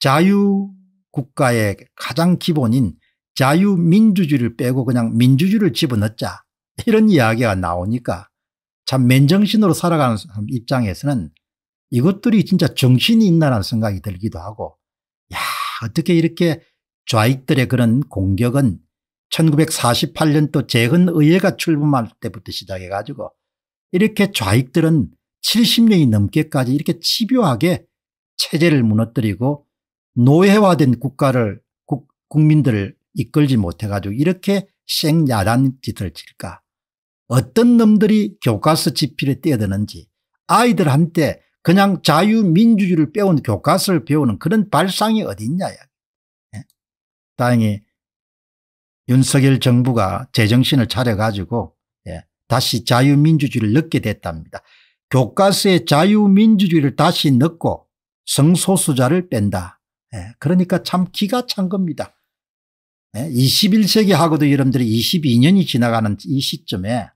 자유국가의 가장 기본인 자유민주주의를 빼고 그냥 민주주의를 집어넣자 이런 이야기가 나오니까 참 맨정신으로 살아가는 사람 입장에서는 이것들이 진짜 정신이 있나라는 생각이 들기도 하고 야 어떻게 이렇게 좌익들의 그런 공격은 1948년도 재헌의회가 출범할 때부터 시작해 가지고 이렇게 좌익들은 70년이 넘게까지 이렇게 집요하게 체제를 무너뜨리고 노예화된 국가를 국, 민들을 이끌지 못해가지고 이렇게 생야단 짓을 칠까 어떤 놈들이 교과서 지필에 뛰어드는지 아이들한테 그냥 자유민주주의를 빼온 교과서를 배우는 그런 발상이 어디있냐 예. 다행히 윤석열 정부가 제정신을 차려가지고 예. 다시 자유민주주의를 넣게 됐답니다. 교과서에 자유민주주의를 다시 넣고 성소수자를 뺀다. 예, 그러니까 참 기가 찬 겁니다. 21세기 예, 하고도 여러분들이 22년이 지나가는 이 시점에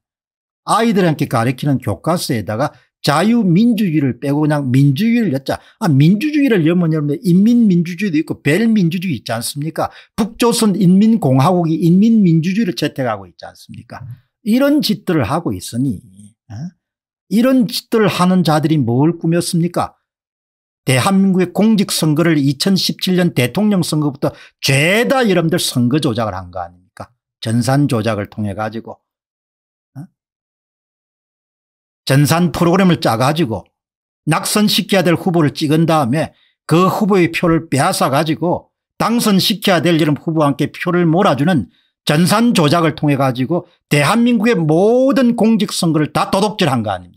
아이들한테 가르치는 교과서에다가 자유민주주의를 빼고 그냥 민주주의를 였자. 아, 민주주의를 여면 여러분 인민민주주의도 있고 벨민주주의 있지 않습니까? 북조선 인민공화국이 인민민주주의를 채택하고 있지 않습니까? 이런 짓들을 하고 있으니 에? 예? 이런 짓들을 하는 자들이 뭘 꾸몄습니까? 대한민국의 공직선거를 2017년 대통령 선거부터 죄다 여러분들 선거 조작을 한 거 아닙니까 전산 조작을 통해 가지고 어? 전산 프로그램을 짜 가지고 낙선시켜야 될 후보를 찍은 다음에 그 후보의 표를 빼앗아 가지고 당선시켜야 될 이런 후보와 함께 표를 몰아주는 전산 조작을 통해 가지고 대한민국의 모든 공직선거를 다 도둑질한 거 아닙니까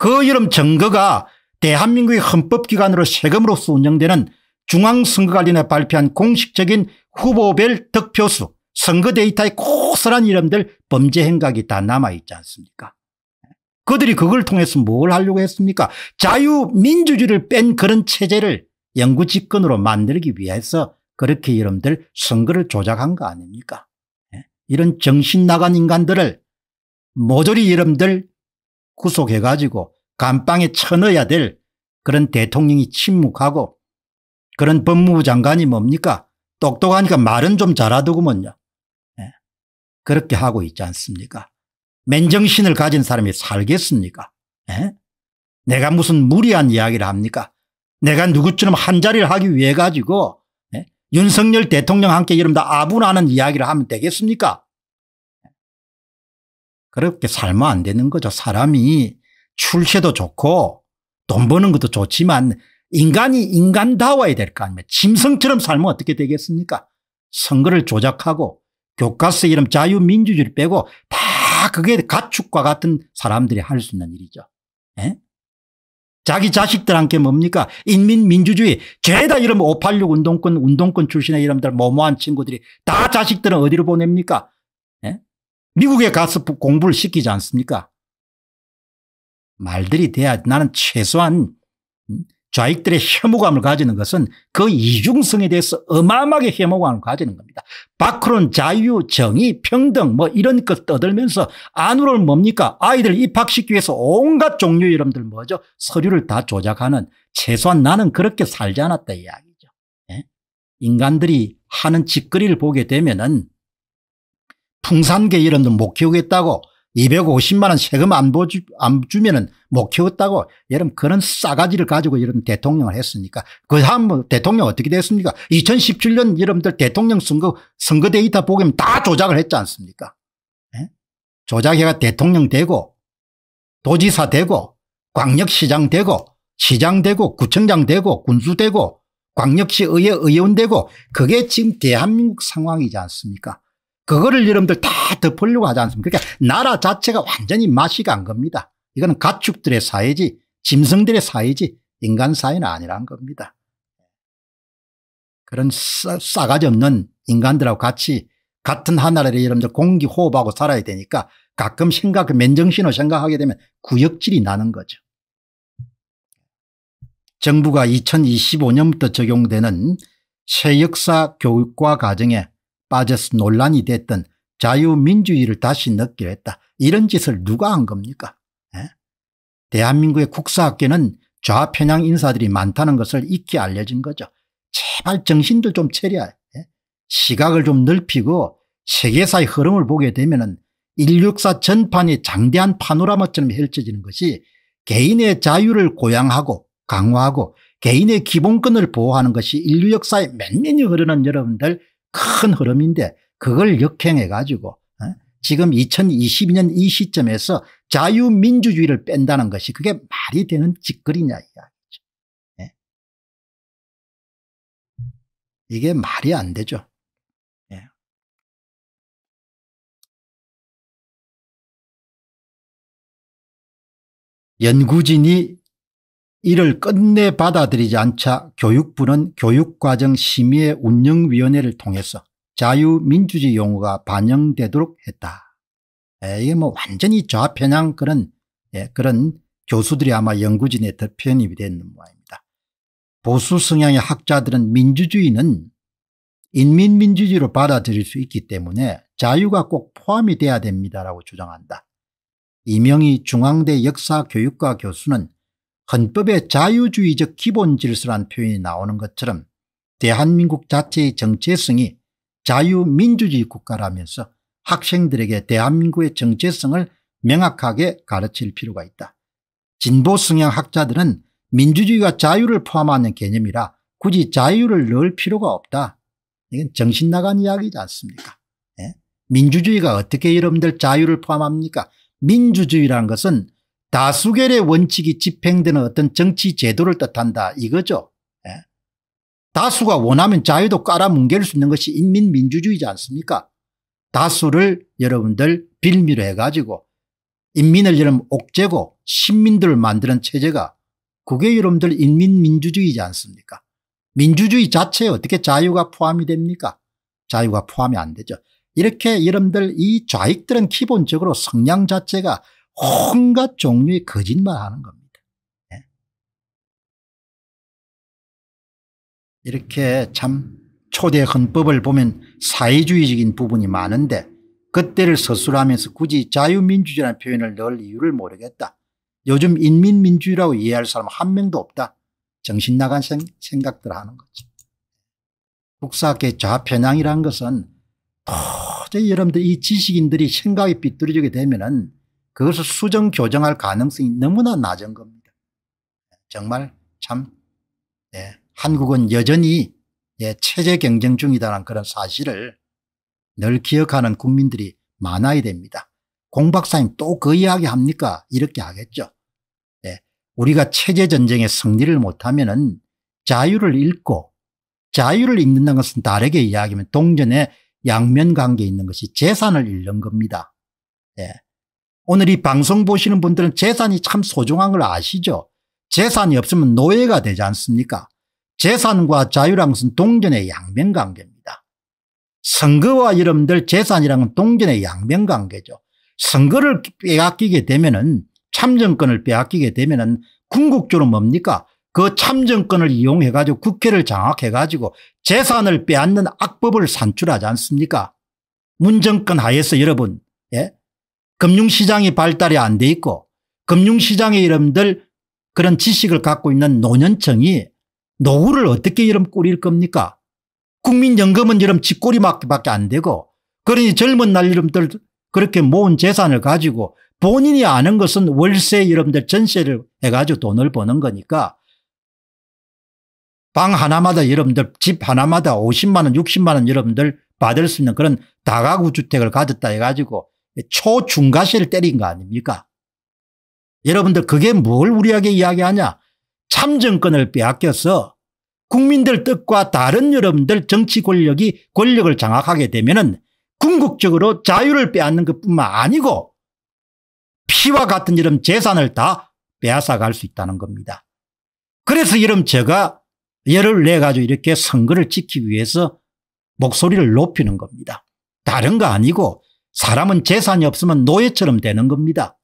그 이름 정거가 대한민국의 헌법기관으로 세금으로서 운영되는 중앙선거관리에 발표한 공식적인 후보별 득표수 선거 데이터의 고스란 이름들 범죄 행각이 다 남아있지 않습니까 그들이 그걸 통해서 뭘 하려고 했습니까 자유민주주의를 뺀 그런 체제를 영구집권으로 만들기 위해서 그렇게 이름들 선거를 조작한 거 아닙니까 예? 이런 정신 나간 인간들을 모조리 이름들 구속해 가지고 감방에 쳐넣어야 될 그런 대통령이 침묵하고 그런 법무부 장관이 뭡니까 똑똑하니까 말은 좀 잘하더구먼요. 네. 그렇게 하고 있지 않습니까 맨정신을 가진 사람이 살겠습니까 네? 내가 무슨 무리한 이야기를 합니까 내가 누구처럼 한자리를 하기 위해 가지고 네? 예? 윤석열 대통령 함께 이름 다 아부나는 이야기를 하면 되겠습니까 그렇게 살면 안 되는 거죠. 사람이 출세도 좋고 돈 버는 것도 좋지만 인간이 인간다워야 될 거 아닙니까 짐승처럼 살면 어떻게 되겠습니까 선거를 조작하고 교과서 이름 자유민주주의를 빼고 다 그게 가축과 같은 사람들이 할 수 있는 일이죠. 에? 예? 자기 자식들한테 뭡니까 인민민주주의 죄다 이러면 586 운동권 운동권 출신의 이름들 모모한 친구들이 다 자식들은 어디로 보냅니까 미국에 가서 공부를 시키지 않습니까 말들이 돼야 나는 최소한 음, 좌익들의 혐오감을 가지는 것은 그 이중성에 대해서 어마어마하게 혐오감을 가지는 겁니다. 박크론 자유 정의 평등 뭐 이런 것 떠들면서 안으로 뭡니까 아이들 입학시키기 위해서 온갖 종류 이름들 뭐죠 서류를 다 조작하는 최소한 나는 그렇게 살지 않았다 이야기죠. 예? 인간들이 하는 짓거리를 보게 되면은 풍산계 이런 놈못 키우겠다고 250만 원 세금 안, 보주, 안 주면은 못 키웠다고 여러분 그런 싸가지를 가지고 이런 대통령을 했으니까 그 다음 뭐 대통령 어떻게 됐습니까 2017년 여러분들 대통령 선거 선거 데이터 보면 기다 조작을 했지 않습니까 예? 조작해가 대통령 되고 도지사 되고 광역시장 되고 시장 되고 구청장 되고 군수 되고 광역시 의회 의원 되고 그게 지금 대한민국 상황이지 않습니까 그거를 여러분들 다 덮으려고 하지 않습니까? 그러니까 나라 자체가 완전히 맛이 간 겁니다. 이거는 가축들의 사회지 짐승들의 사회지 인간 사회는 아니란 겁니다. 그런 싸, 싸가지 없는 인간들하고 같이 같은 하나를 여러분들 공기 호흡하고 살아야 되니까 가끔 생각, 맨정신으로 생각하게 되면 구역질이 나는 거죠. 정부가 2025년부터 적용되는 새 역사 교육과 과정에 빠져서 논란이 됐던 자유민주주의를 다시 넣기로 했다. 이런 짓을 누가 한 겁니까? 에? 예? 대한민국의 국사학계는 좌편향 인사들이 많다는 것을 익히 알려진 거죠. 제발 정신들 좀 차려. 예? 시각을 좀 넓히고 세계사의 흐름을 보게 되면 은164 전판이 장대한 파노라마처럼 펼쳐지는 것이 개인의 자유를 고양하고 강화하고 개인의 기본권을 보호하는 것이 인류 역사에 맨맨히 흐르는 여러분들 큰 흐름인데 그걸 역행해 가지고 어? 지금 2022년 이 시점에서 자유민주주의를 뺀다는 것이 그게 말이 되는 짓거리냐 이야기죠. 예. 이게 말이 안 되죠. 예. 연구진이 이를 끝내 받아들이지 않자 교육부는 교육과정 심의 운영위원회를 통해서 자유민주주의 용어가 반영되도록 했다. 에, 이게 뭐 완전히 좌편향 그런 예, 그런 교수들이 아마 연구진에 더 편입이 된 모양입니다. 보수 성향의 학자들은 민주주의는 인민민주주의로 받아들일 수 있기 때문에 자유가 꼭 포함이 돼야 됩니다라고 주장한다. 이명희 중앙대 역사교육과 교수는 헌법의 자유주의적 기본 질서란 표현이 나오는 것처럼 대한민국 자체의 정체성이 자유민주주의 국가라면서 학생들에게 대한민국의 정체성을 명확하게 가르칠 필요가 있다. 진보 성향 학자들은 민주주의가 자유를 포함하는 개념이라 굳이 자유를 넣을 필요가 없다. 이건 정신 나간 이야기지 않습니까? 예? 민주주의가 어떻게 여러분들 자유를 포함합니까? 민주주의라는 것은 다수결의 원칙이 집행되는 어떤 정치 제도를 뜻한다 이거죠. 예. 다수가 원하면 자유도 깔아뭉갤 수 있는 것이 인민민주주의지 않습니까 다수를 여러분들 빌미로 해가지고 인민을 여러분 옥죄고 신민들을 만드는 체제가 그게 여러분들 인민민주주의지 않습니까 민주주의 자체에 어떻게 자유가 포함이 됩니까 자유가 포함이 안 되죠. 이렇게 여러분들 이 좌익들은 기본적으로 성향 자체가 온갖 종류의 거짓말하는 겁니다. 예. 이렇게 참 초대 헌법을 보면 사회주의적인 부분이 많은데 그때를 서술하면서 굳이 자유민주주의라는 표현을 넣을 이유를 모르겠다. 요즘 인민민주주의라고 이해할 사람 한 명도 없다. 정신 나간 생각들 하는 거지. 국사학계 좌편향이라는 것은 도저히 여러분들 이 지식인들이 생각이 삐뚤어지게 되면은 그것을 수정 교정할 가능성이 너무나 낮은 겁니다. 정말 참 예, 한국은 여전히 예, 체제 경쟁 중이다라는 그런 사실을 늘 기억하는 국민들이 많아야 됩니다. 공 박사님 또 그 이야기 합니까? 이렇게 하겠죠. 예, 우리가 체제 전쟁에 승리를 못하면 자유를 잃고 자유를 잃는다는 것은 다르게 이야기하면 동전의 양면 관계에 있는 것이 재산을 잃는 겁니다. 예. 오늘 이 방송 보시는 분들은 재산이 참 소중한 걸 아시죠 재산이 없으면 노예가 되지 않습니까 재산과 자유랑은 동전의 양면관계입니다 선거와 여러분들 재산이랑은 동전의 양면관계죠 선거를 빼앗기게 되면 은 참정권을 빼앗기게 되면 은 궁극적으로 뭡니까 그 참정권을 이용해 가지고 국회를 장악해 가지고 재산을 빼앗는 악법을 산출하지 않습니까 문정권 하에서 여러분 금융시장이 발달이 안 돼 있고 금융시장의 이름들 그런 지식을 갖고 있는 노년층이 노후를 어떻게 이름 꾸릴 겁니까 국민연금은 이름 집꼬리밖에 안 되고 그러니 젊은 날 이름들 그렇게 모은 재산을 가지고 본인이 아는 것은 월세 이름들 전세를 해가지고 돈을 버는 거니까 방 하나마다 여러분들 집 하나마다 50만 원 60만 원 여러분들 받을 수 있는 그런 다가구 주택을 가졌다 해가지고 초중가시를 때린 거 아닙니까? 여러분들 그게 뭘 우리에게 이야기하냐? 참정권을 빼앗겨서 국민들 뜻과 다른 여러분들 정치 권력이 권력을 장악하게 되면은 궁극적으로 자유를 빼앗는 것뿐만 아니고 피와 같은 이름 재산을 다 빼앗아갈 수 있다는 겁니다. 그래서 이름 제가 열을 내가지고 네 이렇게 선거를 지키기 위해서 목소리를 높이는 겁니다. 다른 거 아니고 사람은 재산이 없으면 노예처럼 되는 겁니다.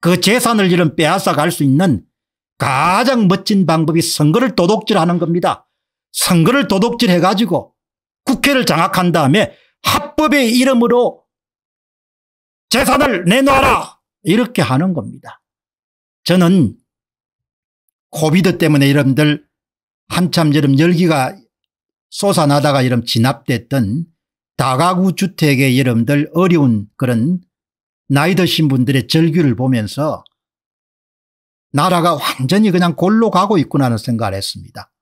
그 재산을 잃은 빼앗아갈 수 있는 가장 멋진 방법이 선거를 도둑질하는 겁니다. 선거를 도둑질해가지고 국회를 장악한 다음에 합법의 이름으로 재산을 내놓아라 이렇게 하는 겁니다. 저는 코비드 때문에 여러분들 한참 여름 열기가 솟아나다가 여름 진압됐던 다가구 주택의 여러분들 어려운 그런 나이 드신 분들의 절규를 보면서 나라가 완전히 그냥 골로 가고 있구나 하는 생각을 했습니다.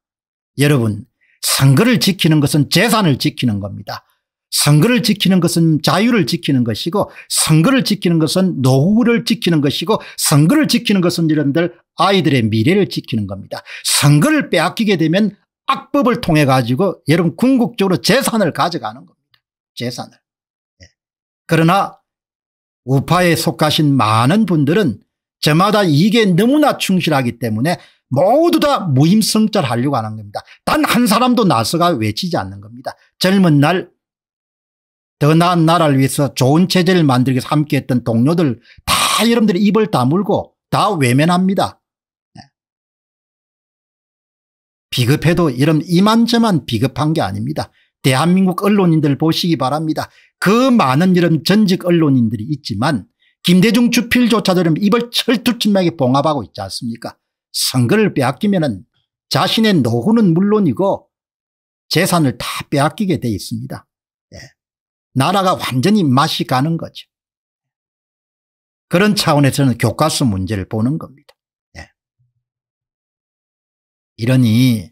여러분 선거를 지키는 것은 재산을 지키는 겁니다. 선거를 지키는 것은 자유를 지키는 것이고 선거를 지키는 것은 노후를 지키는 것이고 선거를 지키는 것은 여러분들 아이들의 미래를 지키는 겁니다. 선거를 빼앗기게 되면 악법을 통해 가지고 여러분 궁극적으로 재산을 가져가는 겁니다. 재산을. 예. 그러나 우파에 속하신 많은 분들은 저마다 이게 너무나 충실하기 때문에 모두 다 무임승절 하려고 하는 겁니다. 단 한 사람도 나서가 외치지 않는 겁니다. 젊은 날 더 나은 나라를 위해서 좋은 체제를 만들기 위해서 함께했던 동료들 다 여러분들이 입을 다물고 다 외면합니다. 예. 비급해도 이런 이만저만 비급한 게 아닙니다. 대한민국 언론인들 보시기 바랍니다. 그 많은 이런 전직 언론인들이 있지만 김대중 주필조차도 이런 입을 철두침하게 봉합하고 있지 않습니까 선거를 빼앗기면 자신의 노후는 물론이고 재산을 다 빼앗기게 돼 있습니다. 예. 나라가 완전히 맛이 가는 거죠. 그런 차원에서는 교과서 문제를 보는 겁니다. 예. 이러니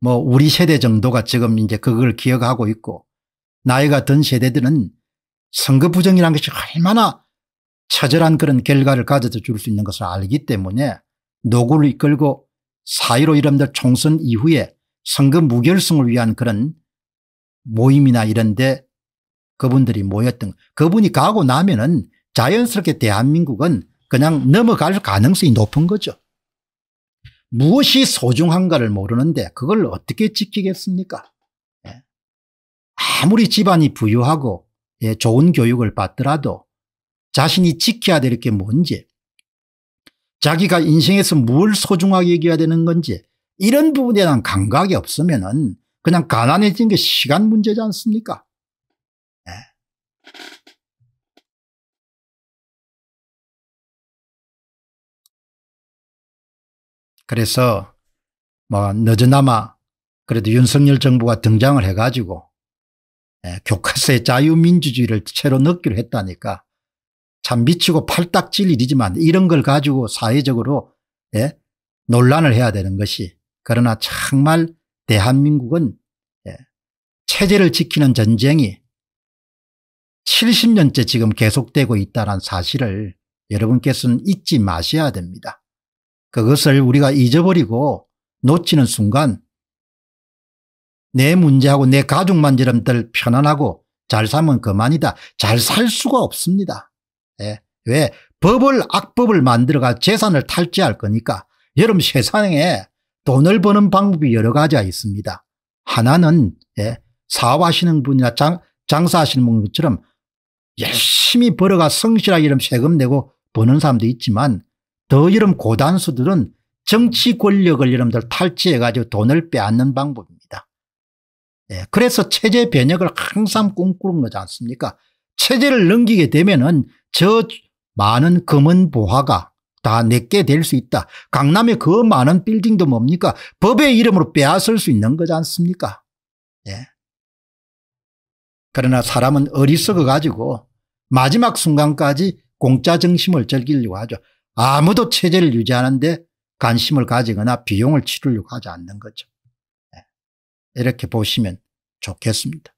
뭐 우리 세대 정도가 지금 이제 그걸 기억하고 있고 나이가 든 세대들은 선거 부정이라는 것이 얼마나 처절한 그런 결과를 가져다 줄 수 있는 것을 알기 때문에 노구를 이끌고 사의로 이름들 총선 이후에 선거 무결성을 위한 그런 모임이나 이런데 그분들이 모였던 그분이 가고 나면은 자연스럽게 대한민국은 그냥 넘어갈 가능성이 높은 거죠. 무엇이 소중한가를 모르는데 그걸 어떻게 지키겠습니까? 예. 아무리 집안이 부유하고 예, 좋은 교육을 받더라도 자신이 지켜야 될 게 뭔지 자기가 인생에서 뭘 소중하게 여겨야 되는 건지 이런 부분에 대한 감각이 없으면 은 그냥 가난해진 게 시간 문제지 않습니까? 예. 그래서 뭐 늦어나마 그래도 윤석열 정부가 등장을 해가지고 예, 교과서에 자유민주주의를 채로 넣기로 했다니까 참 미치고 팔딱 질 일이지만 이런 걸 가지고 사회적으로 예? 논란을 해야 되는 것이 그러나 정말 대한민국은 예? 체제를 지키는 전쟁이 70년째 지금 계속되고 있다는 사실을 여러분께서는 잊지 마셔야 됩니다. 그것을 우리가 잊어버리고 놓치는 순간 내 문제하고 내 가족만처럼 들 편안하고 잘 살면 그만이다. 잘 살 수가 없습니다. 예. 왜? 법을 악법을 만들어가 재산을 탈취할 거니까 여러분 세상에 돈을 버는 방법이 여러 가지가 있습니다. 하나는 예, 사업하시는 분이나 장, 장사하시는 분처럼 열심히 벌어가 성실하게 이런 세금 내고 버는 사람도 있지만 더 이런 고단수들은 정치 권력을 여러분들 탈취해 가지고 돈을 빼앗는 방법입니다. 예, 그래서 체제 변혁을 항상 꿈꾸는 거지 않습니까 체제를 넘기게 되면 은저 많은 검은 보화가 다 내게 될 수 있다. 강남의 그 많은 빌딩도 뭡니까 법의 이름으로 빼앗을 수 있는 거지 않습니까 예. 그러나 사람은 어리석어 가지고 마지막 순간까지 공짜 정심을 즐기려고 하죠. 아무도 체제를 유지하는데 관심을 가지거나 비용을 치르려고 하지 않는 거죠. 네. 이렇게 보시면 좋겠습니다.